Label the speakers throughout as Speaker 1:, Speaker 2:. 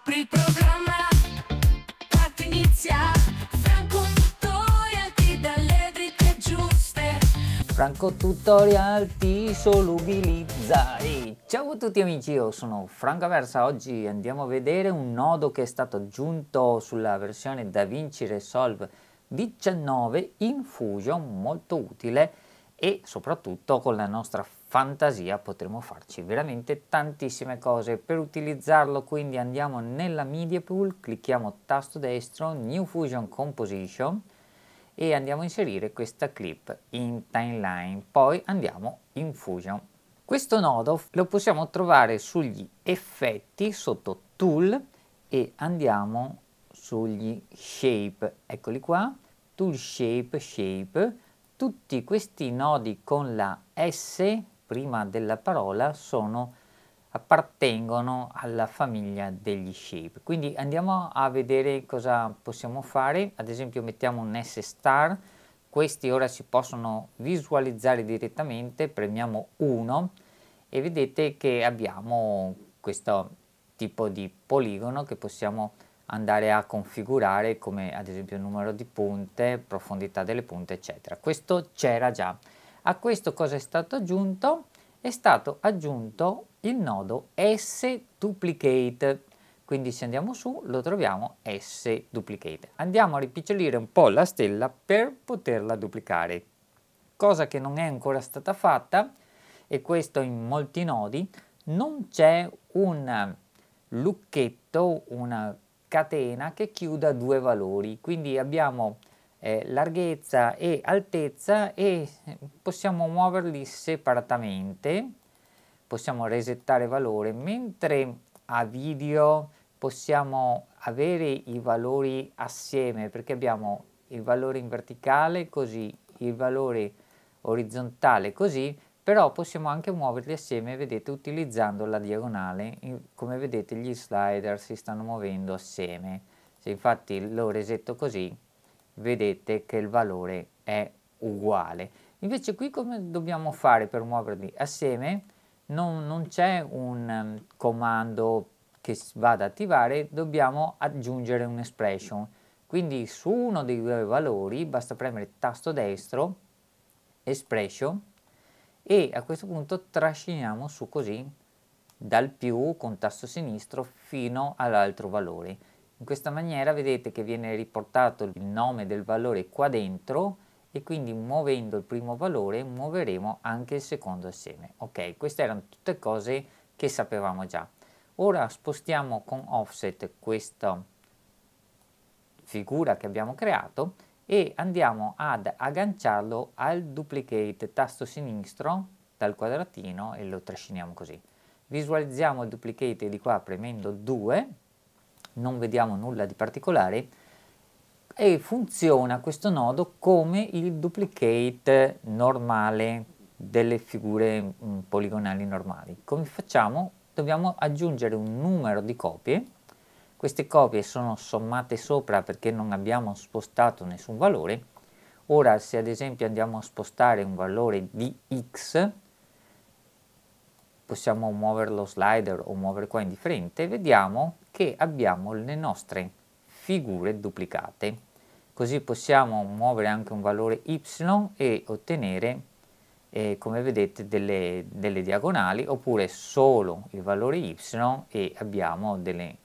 Speaker 1: Apri il programma, parti inizia. Franco Tutorial ti dà le dritte giuste. Franco Tutorial ti solubilizza. Ciao a tutti amici, io sono Franco Versa. Oggi andiamo a vedere un nodo che è stato aggiunto sulla versione DaVinci Resolve 19 in Fusion, molto utile e soprattutto con la nostra fantasia potremo farci veramente tantissime cose. Per utilizzarlo quindi andiamo nella media pool, clicchiamo tasto destro, new fusion composition e andiamo a inserire questa clip in timeline, poi andiamo in fusion. Questo nodo lo possiamo trovare sugli effetti sotto tool e andiamo sugli shape, eccoli qua, tool shape, shape, tutti questi nodi con la S prima della parola sono, appartengono alla famiglia degli shape. Quindi andiamo a vedere cosa possiamo fare, ad esempio mettiamo un S star, questi ora si possono visualizzare direttamente, premiamo 1 e vedete che abbiamo questo tipo di poligono che possiamo andare a configurare come ad esempio numero di punte, profondità delle punte eccetera. Questo c'era già a questo cosa è stato aggiunto? È stato aggiunto il nodo S-Duplicate. Quindi se andiamo su lo troviamo S-Duplicate. Andiamo a ripicciolire un po' la stella per poterla duplicare. Cosa che non è ancora stata fatta, e questo in molti nodi, non c'è un lucchetto, una catena che chiuda due valori. Quindi abbiamo eh, larghezza e altezza e possiamo muoverli separatamente possiamo resettare valore mentre a video possiamo avere i valori assieme perché abbiamo il valore in verticale così il valore orizzontale così però possiamo anche muoverli assieme vedete utilizzando la diagonale come vedete gli slider si stanno muovendo assieme se infatti lo resetto così vedete che il valore è uguale. Invece qui come dobbiamo fare per muoverli assieme? Non, non c'è un ehm, comando che vada ad attivare, dobbiamo aggiungere un expression. Quindi su uno dei due valori basta premere il tasto destro, expression, e a questo punto trasciniamo su così dal più con tasto sinistro fino all'altro valore. In questa maniera vedete che viene riportato il nome del valore qua dentro e quindi muovendo il primo valore muoveremo anche il secondo assieme. Ok, queste erano tutte cose che sapevamo già. Ora spostiamo con offset questa figura che abbiamo creato e andiamo ad agganciarlo al duplicate tasto sinistro dal quadratino e lo trasciniamo così. Visualizziamo il duplicate di qua premendo 2 non vediamo nulla di particolare e funziona questo nodo come il duplicate normale delle figure mh, mm, poligonali normali. Come facciamo? Dobbiamo aggiungere un numero di copie, queste copie sono sommate sopra perché non abbiamo spostato nessun valore, ora se ad esempio andiamo a spostare un valore di x, possiamo muovere lo slider o muovere qua indifferente, vediamo che abbiamo le nostre figure duplicate, così possiamo muovere anche un valore y e ottenere eh, come vedete delle, delle, diagonali oppure solo il valore y e abbiamo delle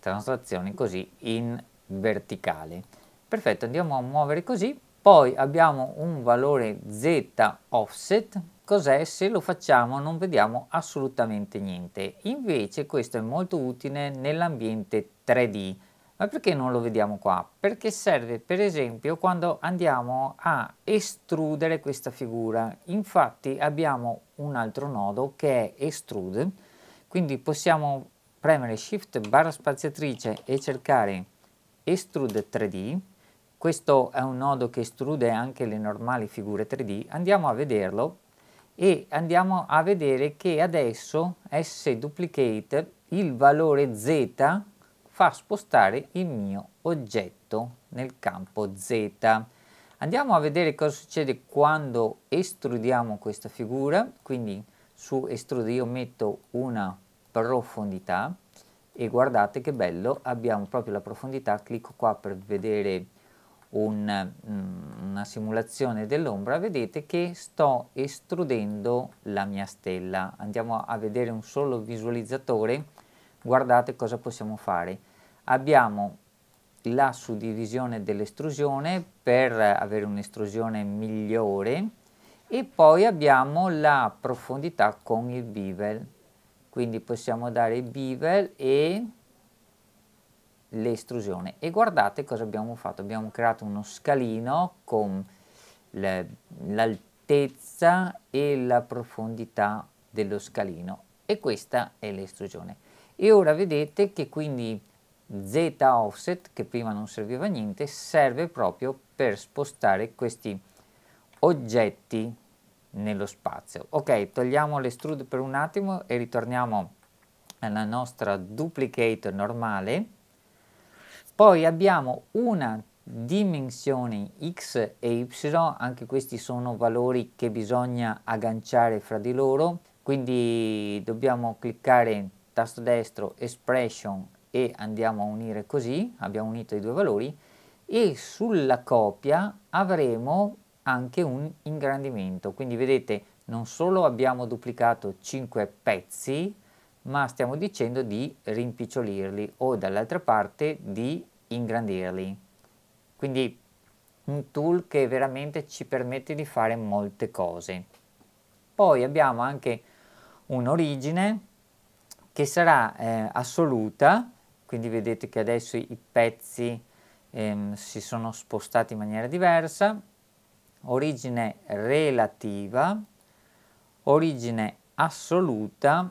Speaker 1: translazioni così in verticale perfetto andiamo a muovere così poi abbiamo un valore z offset Cos'è? Se lo facciamo non vediamo assolutamente niente. Invece questo è molto utile nell'ambiente 3D. Ma perché non lo vediamo qua? Perché serve per esempio quando andiamo a estrudere questa figura. Infatti abbiamo un altro nodo che è Extrude, quindi possiamo premere Shift barra spaziatrice e cercare Extrude 3D. Questo è un nodo che estrude anche le normali figure 3D. Andiamo a vederlo e andiamo a vedere che adesso S duplicate il valore Z fa spostare il mio oggetto nel campo Z. Andiamo a vedere cosa succede quando estrudiamo questa figura, quindi su estrude io metto una profondità e guardate che bello, abbiamo proprio la profondità, clicco qua per vedere un, mm, una simulazione dell'ombra, vedete che sto estrudendo la mia stella. Andiamo a vedere un solo visualizzatore, guardate cosa possiamo fare. Abbiamo la suddivisione dell'estrusione per avere un'estrusione migliore e poi abbiamo la profondità con il bevel. Quindi possiamo dare bevel e l'estrusione e guardate cosa abbiamo fatto abbiamo creato uno scalino con l'altezza e la profondità dello scalino e questa è l'estrusione e ora vedete che quindi z offset che prima non serviva a niente serve proprio per spostare questi oggetti nello spazio ok togliamo l'estrude per un attimo e ritorniamo alla nostra duplicate normale poi abbiamo una dimensione x e y, anche questi sono valori che bisogna agganciare fra di loro, quindi dobbiamo cliccare tasto destro expression e andiamo a unire così, abbiamo unito i due valori e sulla copia avremo anche un ingrandimento, quindi vedete non solo abbiamo duplicato 5 pezzi ma stiamo dicendo di rimpicciolirli o dall'altra parte di ingrandirli. Quindi un tool che veramente ci permette di fare molte cose. Poi abbiamo anche un'origine che sarà eh, assoluta, quindi vedete che adesso i pezzi ehm, si sono spostati in maniera diversa, origine relativa, origine assoluta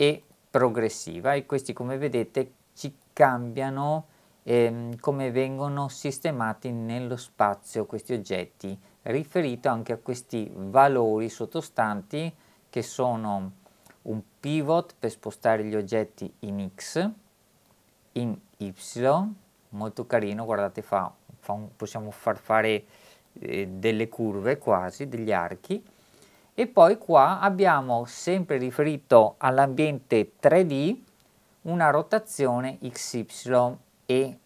Speaker 1: e progressiva e questi come vedete ci cambiano ehm, come vengono sistemati nello spazio questi oggetti riferito anche a questi valori sottostanti che sono un pivot per spostare gli oggetti in x in y molto carino guardate fa, fa un, possiamo far fare eh, delle curve quasi degli archi e poi qua abbiamo sempre riferito all'ambiente 3D una rotazione XY e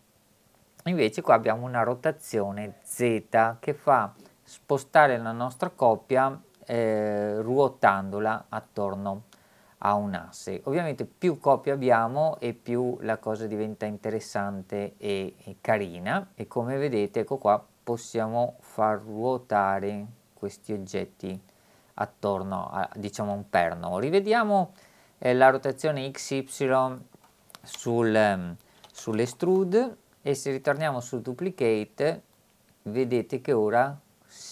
Speaker 1: invece qua abbiamo una rotazione Z che fa spostare la nostra coppia eh, ruotandola attorno a un asse. Ovviamente più coppie abbiamo e più la cosa diventa interessante e, e carina e come vedete ecco qua possiamo far ruotare questi oggetti attorno a diciamo un perno. Rivediamo eh, la rotazione XY sul, um, ehm, sull'extrude e se ritorniamo sul duplicate vedete che ora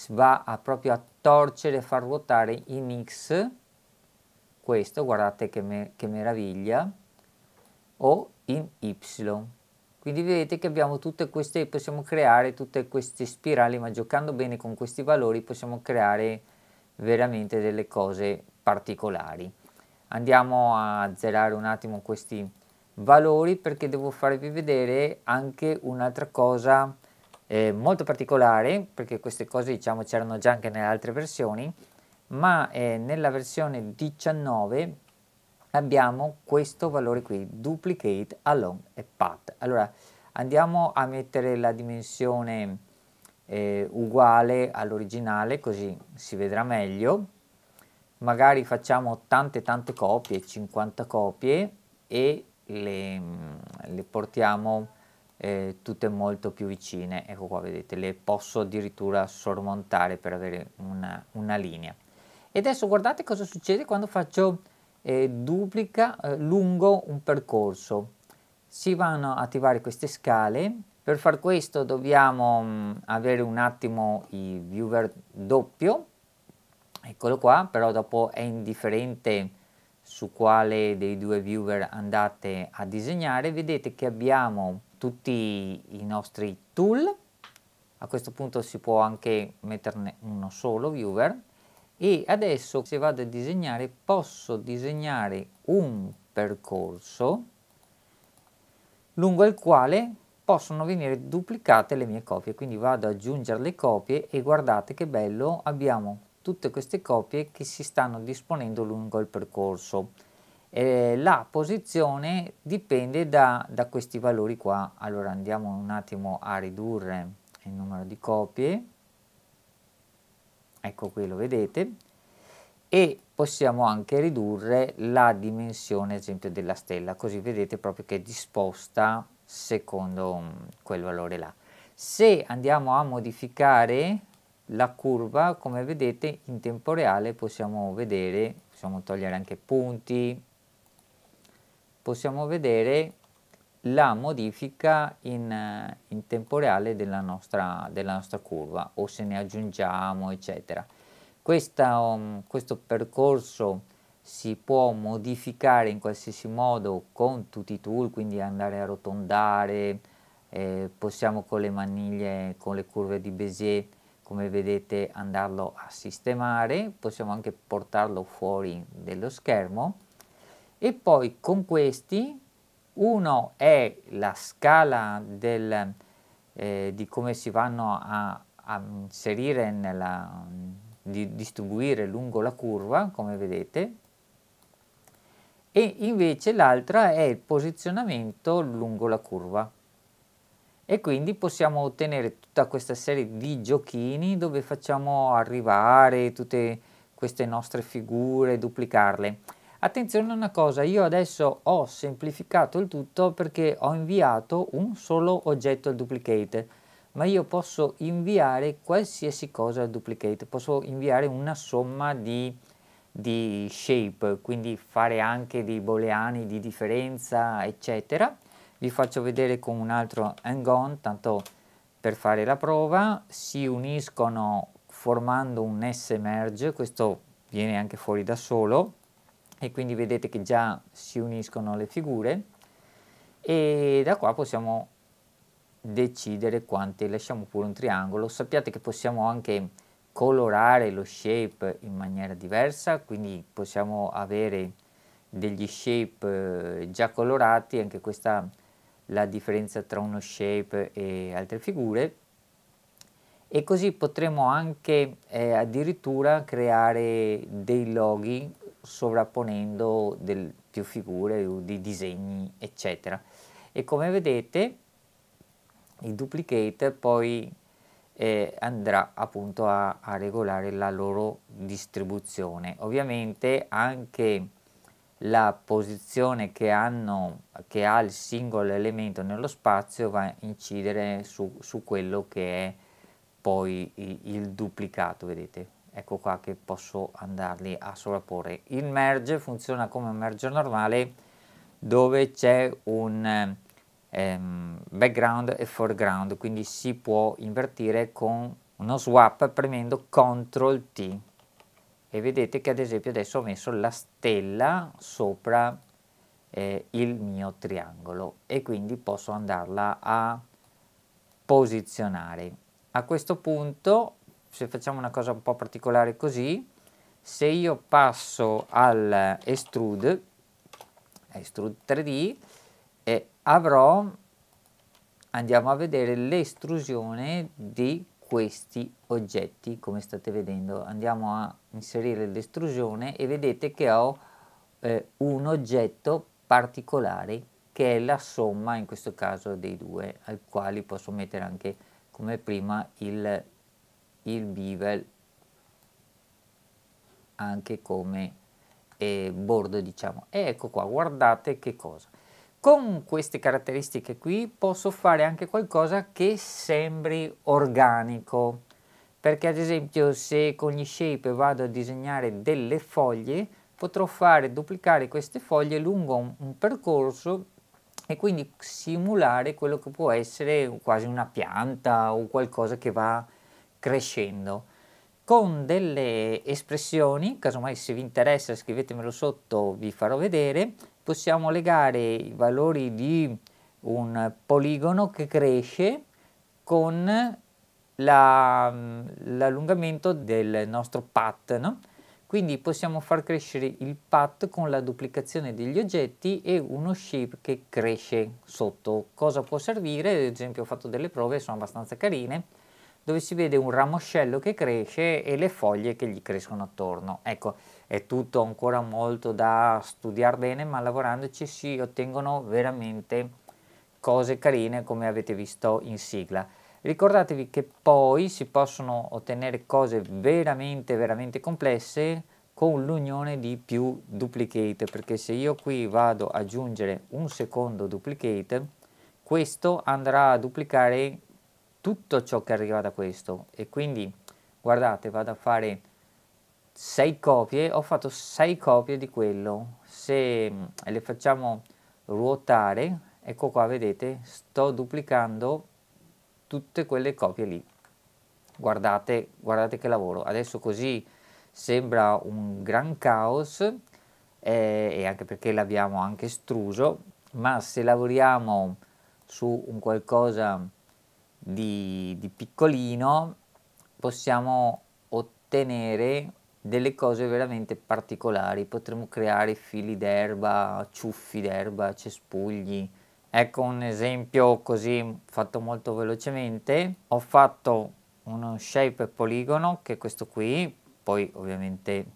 Speaker 1: va a proprio a torcere e far ruotare in X questo, guardate che, me, che meraviglia, o in Y. Quindi vedete che abbiamo tutte queste, possiamo creare tutte queste spirali, ma giocando bene con questi valori possiamo creare veramente delle cose particolari. Andiamo a zerare un attimo questi valori perché devo farvi vedere anche un'altra cosa eh, molto particolare perché queste cose diciamo c'erano già anche nelle altre versioni ma eh, nella versione 19 abbiamo questo valore qui duplicate along e path allora andiamo a mettere la dimensione eh, uguale all'originale così si vedrà meglio magari facciamo tante tante copie 50 copie e le, mm, le portiamo eh, tutte molto più vicine ecco qua vedete le posso addirittura sormontare per avere una, una linea e adesso guardate cosa succede quando faccio eh, duplica eh, lungo un percorso si vanno a attivare queste scale per far questo dobbiamo mm, avere un attimo il viewer doppio, eccolo qua, però dopo è indifferente su quale dei due viewer andate a disegnare, vedete che abbiamo tutti i nostri tool, a questo punto si può anche metterne uno solo viewer e adesso se vado a disegnare posso disegnare un percorso lungo il quale possono venire duplicate le mie copie quindi vado ad aggiungere le copie e guardate che bello abbiamo tutte queste copie che si stanno disponendo lungo il percorso eh, la posizione dipende da, da questi valori qua allora andiamo un attimo a ridurre il numero di copie ecco qui lo vedete e possiamo anche ridurre la dimensione ad esempio della stella così vedete proprio che è disposta secondo mm, quel valore là. Se andiamo a modificare la curva, come vedete in tempo reale possiamo vedere, possiamo togliere anche punti, possiamo vedere la modifica in, in tempo reale della nostra, della nostra, curva o se ne aggiungiamo eccetera. Questa, um, questo percorso si può modificare in qualsiasi modo con tutti i tool, quindi andare a arrotondare, eh, possiamo con le maniglie, con le curve di Bézier, come vedete, andarlo a sistemare, possiamo anche portarlo fuori dello schermo e poi con questi uno è la scala del, eh, di come si vanno a, a inserire nella, di distribuire lungo la curva, come vedete, e invece l'altra è il posizionamento lungo la curva e quindi possiamo ottenere tutta questa serie di giochini dove facciamo arrivare tutte queste nostre figure, duplicarle. Attenzione a una cosa, io adesso ho semplificato il tutto perché ho inviato un solo oggetto al duplicate, ma io posso inviare qualsiasi cosa al duplicate, posso inviare una somma di di shape, quindi fare anche dei booleani di differenza, eccetera. Vi faccio vedere con un altro hang on, tanto per fare la prova, si uniscono formando un S merge, questo viene anche fuori da solo e quindi vedete che già si uniscono le figure e da qua possiamo decidere quante, lasciamo pure un triangolo sappiate che possiamo anche colorare lo shape in maniera diversa, quindi possiamo avere degli shape eh, già colorati, anche questa la differenza tra uno shape e altre figure e così potremo anche eh, addirittura creare dei loghi sovrapponendo del, più figure o dei disegni eccetera e come vedete i duplicate poi e andrà appunto a, a, regolare la loro distribuzione. Ovviamente anche la posizione che, hanno, che ha il singolo elemento nello spazio va a incidere su, su quello che è poi il, il duplicato, vedete? Ecco qua che posso andarli a sovrapporre. Il merge funziona come un merge normale dove c'è un ehm, background e foreground, quindi si può invertire con uno swap premendo CTRL T e vedete che ad esempio adesso ho messo la stella sopra eh, il mio triangolo e quindi posso andarla a posizionare. A questo punto, se facciamo una cosa un po' particolare così, se io passo al extrude, extrude 3D, avrò, andiamo a vedere l'estrusione di questi oggetti come state vedendo andiamo a inserire l'estrusione e vedete che ho eh, un oggetto particolare che è la somma in questo caso dei due al quale posso mettere anche come prima il, il bevel anche come eh, bordo diciamo e ecco qua guardate che cosa con queste caratteristiche qui posso fare anche qualcosa che sembri organico, perché ad esempio se con gli shape vado a disegnare delle foglie, potrò fare duplicare queste foglie lungo un, un percorso e quindi simulare quello che può essere quasi una pianta o qualcosa che va crescendo con delle espressioni, casomai se vi interessa scrivetemelo sotto, vi farò vedere, possiamo legare i valori di un poligono che cresce con mm, l'allungamento la, del nostro path, no? quindi possiamo far crescere il path con la duplicazione degli oggetti e uno shape che cresce sotto. Cosa può servire? Ad esempio ho fatto delle prove, sono abbastanza carine, dove si vede un ramoscello che cresce e le foglie che gli crescono attorno. Ecco, è tutto ancora molto da studiare bene, ma lavorandoci si ottengono veramente cose carine come avete visto in sigla. Ricordatevi che poi si possono ottenere cose veramente veramente complesse con l'unione di più duplicate, perché se io qui vado ad aggiungere un secondo duplicate, questo andrà a duplicare tutto ciò che arriva da questo e quindi guardate vado a fare 6 copie ho fatto 6 copie di quello se mm, le facciamo ruotare ecco qua vedete sto duplicando tutte quelle copie lì guardate guardate che lavoro adesso così sembra un gran caos eh, e anche perché l'abbiamo anche estruso ma se lavoriamo su un qualcosa di, di piccolino possiamo ottenere delle cose veramente particolari, potremmo creare fili d'erba, ciuffi d'erba, cespugli. Ecco un esempio così fatto molto velocemente. Ho fatto uno shape poligono che è questo qui, poi ovviamente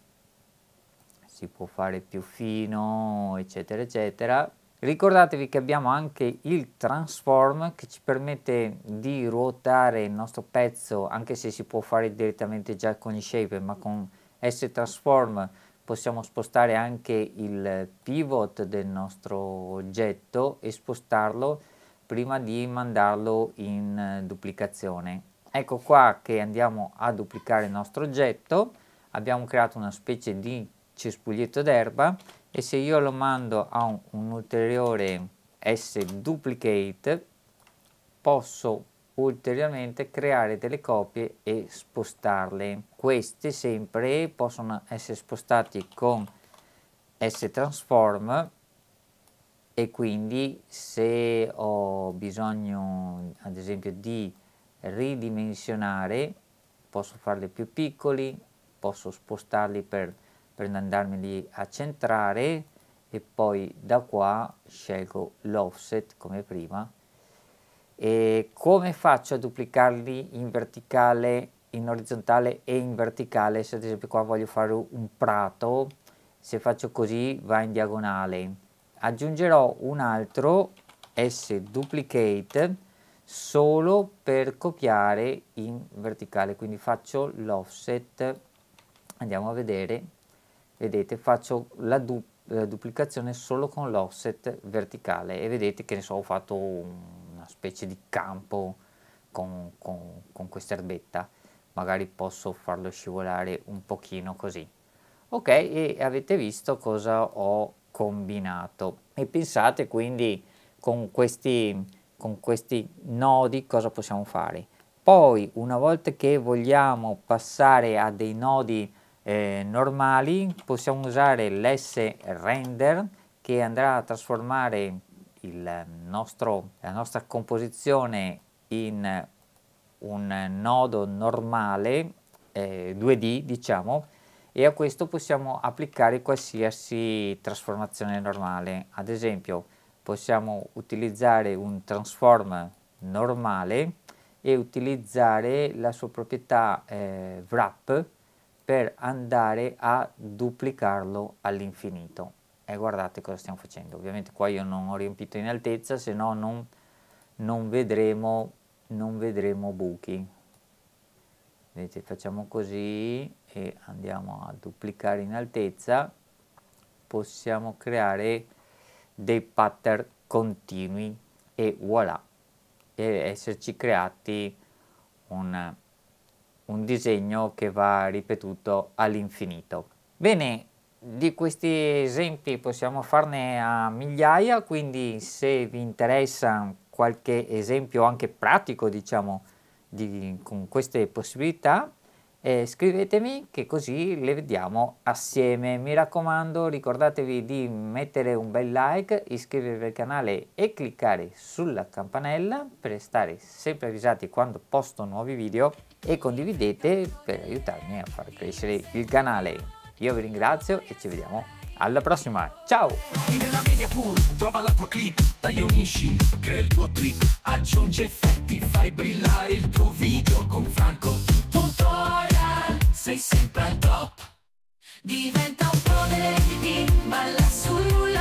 Speaker 1: si può fare più fino, eccetera, eccetera. Ricordatevi che abbiamo anche il transform che ci permette di ruotare il nostro pezzo anche se si può fare direttamente già con i shape ma con S transform possiamo spostare anche il pivot del nostro oggetto e spostarlo prima di mandarlo in eh, duplicazione. Ecco qua che andiamo a duplicare il nostro oggetto, abbiamo creato una specie di cespuglietto d'erba e se io lo mando a un, un ulteriore s duplicate posso ulteriormente creare delle copie e spostarle queste sempre possono essere spostate con s transform e quindi se ho bisogno ad esempio di ridimensionare posso farle più piccoli posso spostarli per per non andarmi lì a centrare e poi da qua scelgo l'offset come prima e come faccio a duplicarli in verticale in orizzontale e in verticale se ad esempio qua voglio fare un prato se faccio così va in diagonale aggiungerò un altro s duplicate solo per copiare in verticale quindi faccio l'offset andiamo a vedere vedete faccio la, du la duplicazione solo con l'offset verticale e vedete che ne so ho fatto una specie di campo con, con, con questa erbetta magari posso farlo scivolare un pochino così ok e avete visto cosa ho combinato e pensate quindi con questi con questi nodi cosa possiamo fare poi una volta che vogliamo passare a dei nodi eh, normali possiamo usare l'S render che andrà a trasformare nostro, la nostra composizione in un nodo normale eh, 2D diciamo e a questo possiamo applicare qualsiasi trasformazione normale ad esempio possiamo utilizzare un transform normale e utilizzare la sua proprietà eh, wrap per andare a duplicarlo all'infinito. E guardate cosa stiamo facendo. Ovviamente qua io non ho riempito in altezza, se no non, non, vedremo, non vedremo buchi. Vedete, facciamo così e andiamo a duplicare in altezza. Possiamo creare dei pattern continui e voilà. E esserci creati un un disegno che va ripetuto all'infinito. Bene, di questi esempi possiamo farne a migliaia, quindi se vi interessa qualche esempio anche pratico, diciamo, di, con queste possibilità, eh, scrivetemi che così le vediamo assieme. Mi raccomando, ricordatevi di mettere un bel like, iscrivervi al canale e cliccare sulla campanella per stare sempre avvisati quando posto nuovi video e condividete per aiutarmi a far crescere il canale. Io vi ringrazio e ci vediamo alla prossima. Ciao! Sei sempre al top, diventa un pro delle balla sul